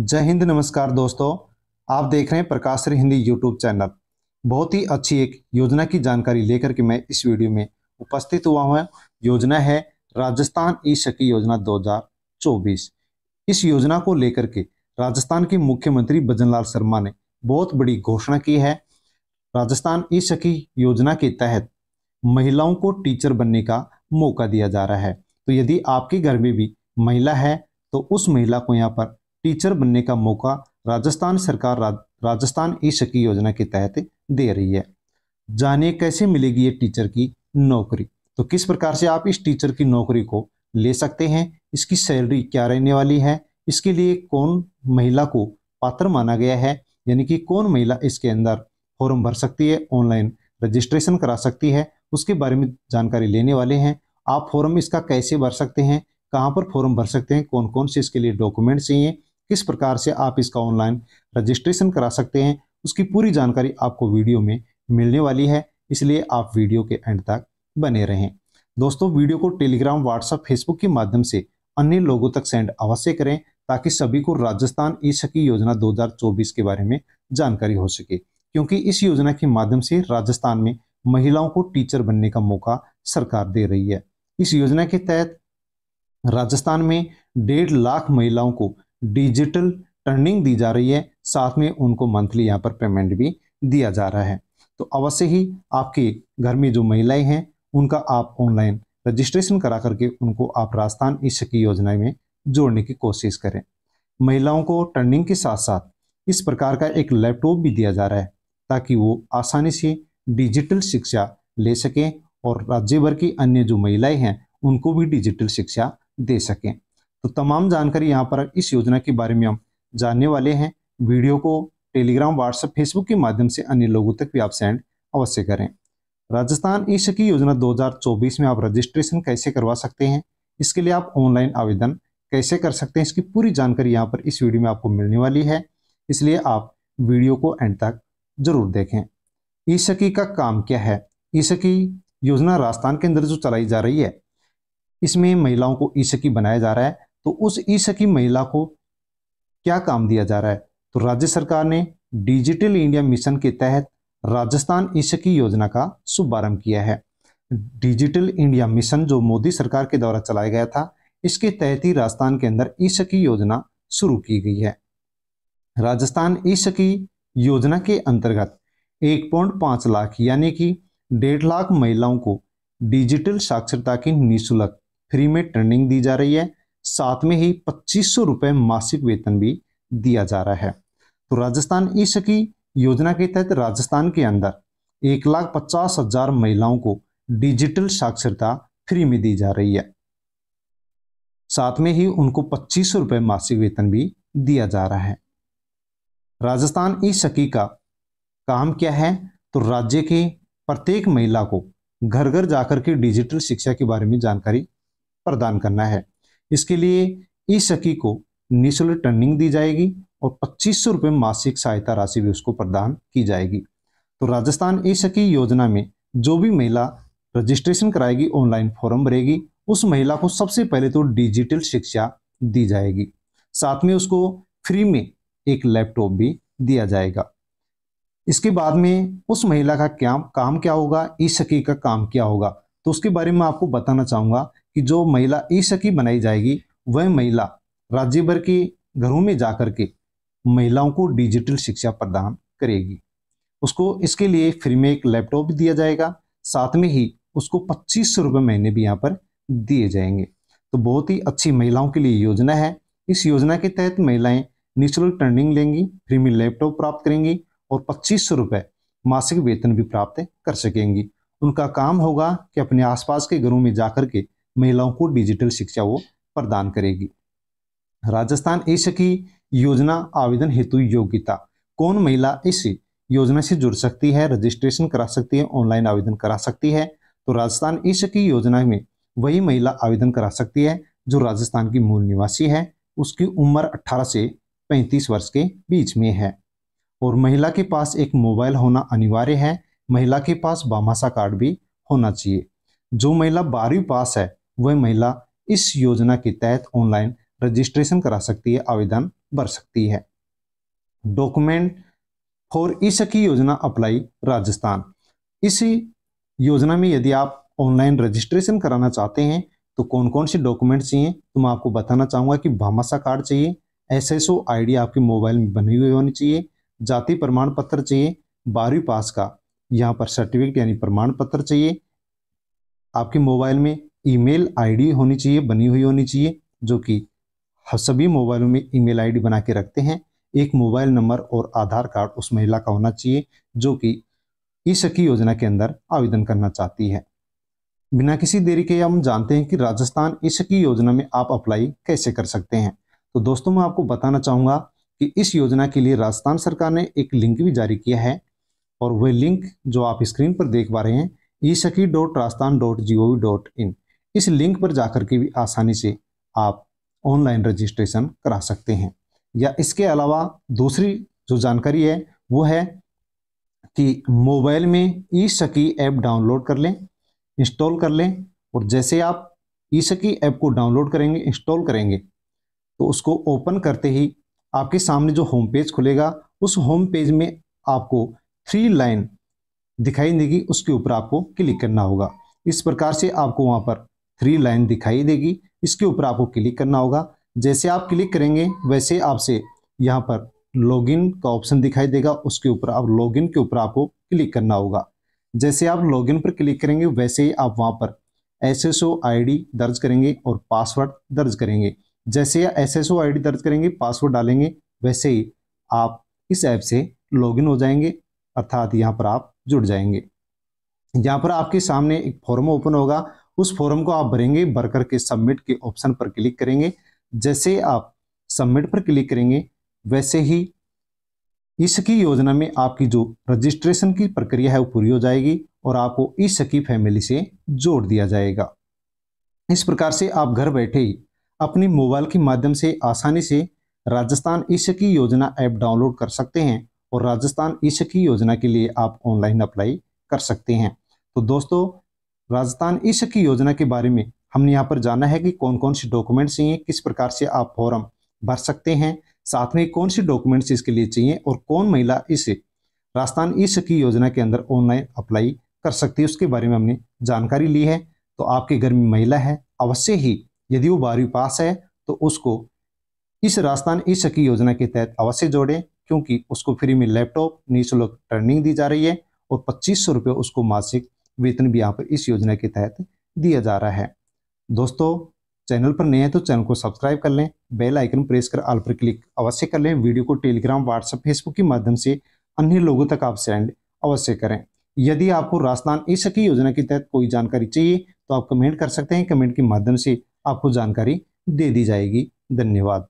जय हिंद नमस्कार दोस्तों आप देख रहे हैं प्रकाश श्री हिंदी यूट्यूब चैनल बहुत ही अच्छी एक योजना की जानकारी लेकर के मैं इस वीडियो में उपस्थित हुआ हूँ योजना है राजस्थान ई शकी योजना 2024 इस योजना को लेकर के राजस्थान के मुख्यमंत्री भजनलाल शर्मा ने बहुत बड़ी घोषणा की है राजस्थान ई शकी योजना के तहत महिलाओं को टीचर बनने का मौका दिया जा रहा है तो यदि आपके घर में भी महिला है तो उस महिला को यहाँ पर टीचर बनने का मौका राजस्थान सरकार रा, राजस्थान ई शक्की योजना के तहत दे रही है जाने कैसे मिलेगी ये टीचर की नौकरी तो किस प्रकार से आप इस टीचर की नौकरी को ले सकते हैं इसकी सैलरी क्या रहने वाली है इसके लिए कौन महिला को पात्र माना गया है यानी कि कौन महिला इसके अंदर फॉर्म भर सकती है ऑनलाइन रजिस्ट्रेशन करा सकती है उसके बारे में जानकारी लेने वाले हैं आप फॉर्म इसका कैसे भर सकते हैं कहाँ पर फॉर्म भर सकते हैं कौन कौन से इसके लिए डॉक्यूमेंट चाहिए किस प्रकार से आप इसका ऑनलाइन रजिस्ट्रेशन करा सकते हैं उसकी पूरी जानकारी आपको वीडियो में मिलने वाली है इसलिए आप वीडियो के एंड तक बने रहें दोस्तों वीडियो को टेलीग्राम व्हाट्सएप फेसबुक के माध्यम से अन्य लोगों तक सेंड अवश्य करें ताकि सभी को राजस्थान ई सखी योजना 2024 के बारे में जानकारी हो सके क्योंकि इस योजना के माध्यम से राजस्थान में महिलाओं को टीचर बनने का मौका सरकार दे रही है इस योजना के तहत राजस्थान में डेढ़ लाख महिलाओं को डिजिटल टर्निंग दी जा रही है साथ में उनको मंथली यहाँ पर पेमेंट भी दिया जा रहा है तो अवश्य ही आपके घर में जो महिलाएं हैं उनका आप ऑनलाइन रजिस्ट्रेशन करा करके उनको आप राजस्थान ई की योजना में जोड़ने की कोशिश करें महिलाओं को टर्निंग के साथ साथ इस प्रकार का एक लैपटॉप भी दिया जा रहा है ताकि वो आसानी से डिजिटल शिक्षा ले सकें और राज्य भर की अन्य जो महिलाएं हैं उनको भी डिजिटल शिक्षा दे सकें तो तमाम जानकारी यहाँ पर इस योजना के बारे में हम जानने वाले हैं वीडियो को टेलीग्राम व्हाट्सएप फेसबुक के माध्यम से अन्य लोगों तक भी आप सेंड अवश्य करें राजस्थान ई सखी योजना 2024 में आप रजिस्ट्रेशन कैसे करवा सकते हैं इसके लिए आप ऑनलाइन आवेदन कैसे कर सकते हैं इसकी पूरी जानकारी यहाँ पर इस वीडियो में आपको मिलने वाली है इसलिए आप वीडियो को एंड तक जरूर देखें ई सखी का काम क्या है ई सखी योजना राजस्थान के अंदर जो चलाई जा रही है इसमें महिलाओं को ई सखी बनाया जा रहा है तो उस ई सखी महिला को क्या काम दिया जा रहा है तो राज्य सरकार ने डिजिटल इंडिया मिशन के तहत राजस्थान ई सखी योजना का शुभारंभ किया है डिजिटल इंडिया मिशन जो मोदी सरकार के द्वारा चलाया गया था इसके तहत ही राजस्थान के अंदर ई सखी योजना शुरू की गई है राजस्थान ई सखी योजना के अंतर्गत एक पॉइंट पांच लाख यानी कि डेढ़ लाख महिलाओं को डिजिटल साक्षरता की निःशुल्क फ्री में ट्रेनिंग दी जा रही है साथ में ही पच्चीस सौ रुपए मासिक वेतन भी दिया जा रहा है तो राजस्थान ई सखी योजना के तहत राजस्थान के अंदर एक लाख पचास हजार महिलाओं को डिजिटल साक्षरता फ्री में दी जा रही है साथ में ही उनको पच्चीस सौ रुपये मासिक वेतन भी दिया जा रहा है राजस्थान ई सखी का काम क्या है तो राज्य के प्रत्येक महिला को घर घर जाकर के डिजिटल शिक्षा के बारे में जानकारी प्रदान करना है इसके लिए ई सखी को निःशुल्क ट्रेनिंग दी जाएगी और पच्चीस सौ रुपये मासिक सहायता राशि भी उसको प्रदान की जाएगी तो राजस्थान ई सखी योजना में जो भी महिला रजिस्ट्रेशन कराएगी ऑनलाइन फॉर्म भरेगी उस महिला को सबसे पहले तो डिजिटल शिक्षा दी जाएगी साथ में उसको फ्री में एक लैपटॉप भी दिया जाएगा इसके बाद में उस महिला का क्या काम क्या होगा ई सखी का काम क्या होगा तो उसके बारे में आपको बताना चाहूंगा कि जो महिला ई सखी बनाई जाएगी वह महिला राज्य भर के घरों में जा कर के महिलाओं को डिजिटल शिक्षा प्रदान करेगी उसको इसके लिए फ्री में एक लैपटॉप दिया जाएगा साथ में ही उसको पच्चीस सौ रुपये महीने भी यहाँ पर दिए जाएंगे तो बहुत ही अच्छी महिलाओं के लिए योजना है इस योजना के तहत महिलाएं निःशुल्क ट्रेनिंग लेंगी फ्री में लैपटॉप प्राप्त करेंगी और पच्चीस सौ रुपये मासिक वेतन भी प्राप्त कर सकेंगी उनका काम होगा कि अपने आसपास के घरों में जाकर के महिलाओं को डिजिटल शिक्षा वो प्रदान करेगी राजस्थान ऐसे की योजना आवेदन हेतु योग्यता कौन महिला इस योजना से जुड़ सकती है रजिस्ट्रेशन करा सकती है ऑनलाइन आवेदन करा सकती है तो राजस्थान इस की योजना में वही महिला आवेदन करा सकती है जो राजस्थान की मूल निवासी है उसकी उम्र 18 से 35 वर्ष के बीच में है और महिला के पास एक मोबाइल होना अनिवार्य है महिला के पास बामासा कार्ड भी होना चाहिए जो महिला बारहवीं पास है वह महिला इस योजना के तहत ऑनलाइन रजिस्ट्रेशन करा सकती है आवेदन भर सकती है डॉक्यूमेंट फॉर ई की योजना अप्लाई राजस्थान इस योजना में यदि आप ऑनलाइन रजिस्ट्रेशन कराना चाहते हैं तो कौन कौन से डॉक्यूमेंट चाहिए तो मैं आपको बताना चाहूँगा कि भामाशा कार्ड चाहिए S S O I D आपके मोबाइल में बनी हुई होनी चाहिए जाति प्रमाण पत्र चाहिए बारहवीं पास का यहाँ पर सर्टिफिकेट यानी प्रमाण पत्र चाहिए आपके मोबाइल में ईमेल आईडी होनी चाहिए बनी हुई होनी चाहिए जो कि सभी मोबाइलों में ईमेल आईडी बना के रखते हैं एक मोबाइल नंबर और आधार कार्ड उस महिला का होना चाहिए जो कि ई सखी योजना के अंदर आवेदन करना चाहती है बिना किसी देरी के हम जानते हैं कि राजस्थान ई सखी योजना में आप अप्लाई कैसे कर सकते हैं तो दोस्तों मैं आपको बताना चाहूँगा कि इस योजना के लिए राजस्थान सरकार ने एक लिंक भी जारी किया है और वह लिंक जो आप स्क्रीन पर देख पा रहे हैं E Sakhi dot Rajasthan dot G O V dot in इस लिंक पर जाकर के भी आसानी से आप ऑनलाइन रजिस्ट्रेशन करा सकते हैं या इसके अलावा दूसरी जो जानकारी है वो है कि मोबाइल में ई सकी ऐप डाउनलोड कर लें इंस्टॉल कर लें और जैसे आप ई सकी ऐप को डाउनलोड करेंगे इंस्टॉल करेंगे तो उसको ओपन करते ही आपके सामने जो होम पेज खुलेगा उस होम पेज में आपको थ्री लाइन दिखाई देगी उसके ऊपर आपको क्लिक करना होगा इस प्रकार से आपको वहाँ पर थ्री लाइन दिखाई देगी इसके ऊपर आपको क्लिक करना होगा जैसे आप क्लिक करेंगे वैसे आपसे यहाँ पर लॉगिन का ऑप्शन दिखाई देगा उसके ऊपर आप लॉगिन के ऊपर आपको क्लिक करना होगा जैसे आप लॉगिन पर क्लिक करेंगे वैसे ही आप वहाँ पर S S O I D दर्ज करेंगे और पासवर्ड दर्ज करेंगे जैसे S S O I D दर्ज करेंगे पासवर्ड डालेंगे वैसे ही आप इस ऐप से लॉगिन हो जाएंगे अर्थात यहाँ पर आप जुड़ जाएंगे यहाँ पर आपके सामने एक फॉर्म ओपन होगा उस फॉर्म को आप भरेंगे भरकर के सबमिट के ऑप्शन पर क्लिक करेंगे जैसे आप सबमिट पर क्लिक करेंगे वैसे ही इसकी योजना में आपकी जो रजिस्ट्रेशन की प्रक्रिया है वो पूरी हो जाएगी और आपको इस सखी फैमिली से जोड़ दिया जाएगा इस प्रकार से आप घर बैठे ही अपने मोबाइल के माध्यम से आसानी से राजस्थान ई सखी योजना ऐप डाउनलोड कर सकते हैं और राजस्थान ई सखी योजना के लिए आप ऑनलाइन अप्लाई कर सकते हैं तो दोस्तों राजस्थान ई की योजना के बारे में हमने यहाँ पर जाना है कि कौन कौन से डॉक्यूमेंट्स चाहिए किस प्रकार से आप फॉर्म भर सकते हैं साथ में कौन से डॉक्यूमेंट्स इसके लिए चाहिए और कौन महिला इसे राजस्थान ई सखी योजना के अंदर ऑनलाइन अप्लाई कर सकती है उसके बारे में हमने जानकारी ली है तो आपके घर में महिला है अवश्य ही यदि वो बारहवीं पास है तो उसको इस राजस्थान ई की योजना के तहत अवश्य जोड़ें क्योंकि उसको फ्री में लैपटॉप निःशुल्क ट्रेनिंग दी जा रही है और पच्चीस सौ रुपये उसको मासिक वेतन भी यहाँ पर इस योजना के तहत दिया जा रहा है दोस्तों चैनल पर नए हैं तो चैनल को सब्सक्राइब कर लें बेल आइकन प्रेस कर आल पर क्लिक अवश्य कर लें वीडियो को टेलीग्राम व्हाट्सएप फेसबुक के माध्यम से अन्य लोगों तक आप सेंड अवश्य करें यदि आपको राजस्थान ई सखी योजना के तहत कोई जानकारी चाहिए तो आप कमेंट कर सकते हैं कमेंट के माध्यम से आपको जानकारी दे दी जाएगी धन्यवाद